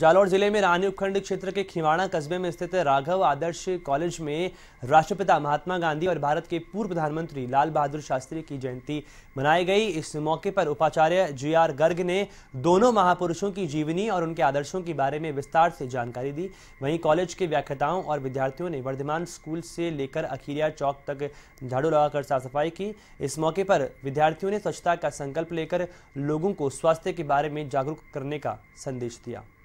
जालौर जिले में रानी उपखंड क्षेत्र के खिवाड़ा कस्बे में स्थित राघव आदर्श कॉलेज में राष्ट्रपिता महात्मा गांधी और भारत के पूर्व प्रधानमंत्री लाल बहादुर शास्त्री की जयंती मनाई गई इस मौके पर उपाचार्य जी आर गर्ग ने दोनों महापुरुषों की जीवनी और उनके आदर्शों के बारे में विस्तार से जानकारी दी वहीं कॉलेज के व्याख्याताओं और विद्यार्थियों ने वर्धमान स्कूल से लेकर अखीरिया चौक तक झाड़ू लगाकर साफ सफाई की इस मौके पर विद्यार्थियों ने स्वच्छता का संकल्प लेकर लोगों को स्वास्थ्य के बारे में जागरूक करने का संदेश दिया